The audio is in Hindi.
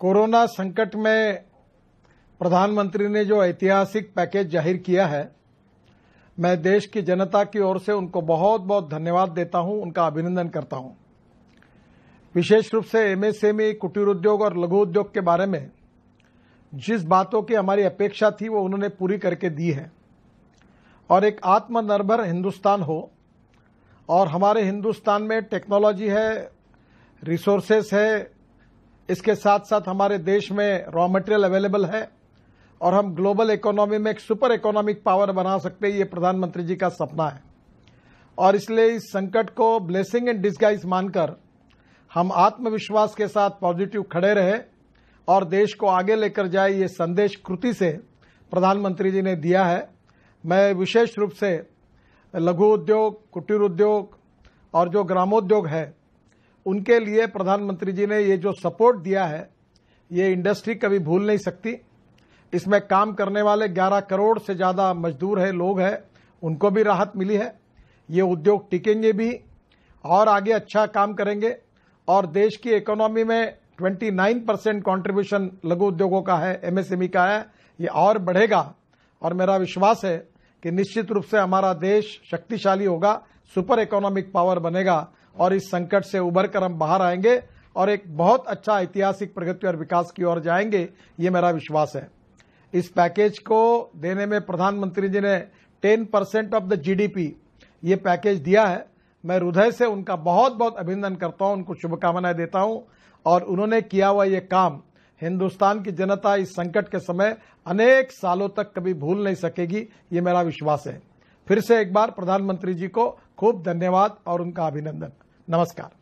कोरोना संकट में प्रधानमंत्री ने जो ऐतिहासिक पैकेज जाहिर किया है मैं देश की जनता की ओर से उनको बहुत बहुत धन्यवाद देता हूं उनका अभिनंदन करता हूं विशेष रूप से एमएसएमई e, कुटीर उद्योग और लघु उद्योग के बारे में जिस बातों की हमारी अपेक्षा थी वो उन्होंने पूरी करके दी है और एक आत्मनिर्भर हिंदुस्तान हो और हमारे हिंदुस्तान में टेक्नोलॉजी है रिसोर्सेस है इसके साथ साथ हमारे देश में रॉ मटेरियल अवेलेबल है और हम ग्लोबल इकोनॉमी में एक सुपर इकोनॉमिक पावर बना सकते हैं ये प्रधानमंत्री जी का सपना है और इसलिए इस संकट को ब्लेसिंग एंड डिस्गाइज मानकर हम आत्मविश्वास के साथ पॉजिटिव खड़े रहे और देश को आगे लेकर जाए ये संदेश कृति से प्रधानमंत्री जी ने दिया है मैं विशेष रूप से लघु उद्योग कुटीर उद्योग और जो ग्रामोद्योग है उनके लिए प्रधानमंत्री जी ने ये जो सपोर्ट दिया है ये इंडस्ट्री कभी भूल नहीं सकती इसमें काम करने वाले 11 करोड़ से ज़्यादा मजदूर है लोग हैं उनको भी राहत मिली है ये उद्योग टिकेंगे भी और आगे अच्छा काम करेंगे और देश की इकोनॉमी में 29 परसेंट कॉन्ट्रीब्यूशन लघु उद्योगों का है एमएसएमई e का है ये और बढ़ेगा और मेरा विश्वास है कि निश्चित रूप से हमारा देश शक्तिशाली होगा सुपर इकोनॉमिक पावर बनेगा और इस संकट से उभर कर हम बाहर आएंगे और एक बहुत अच्छा ऐतिहासिक प्रगति और विकास की ओर जाएंगे ये मेरा विश्वास है इस पैकेज को देने में प्रधानमंत्री जी ने ten percent of the GDP ये पैकेज दिया है मैं हृदय से उनका बहुत बहुत अभिनंदन करता हूँ उनको शुभकामनाएं देता हूँ और उन्होंने किया हुआ ये काम हिंदुस्तान की जनता इस संकट के समय अनेक सालों तक कभी भूल नहीं सकेगी ये मेरा विश्वास है फिर से एक बार प्रधानमंत्री जी को खूब धन्यवाद और उनका अभिनंदन नमस्कार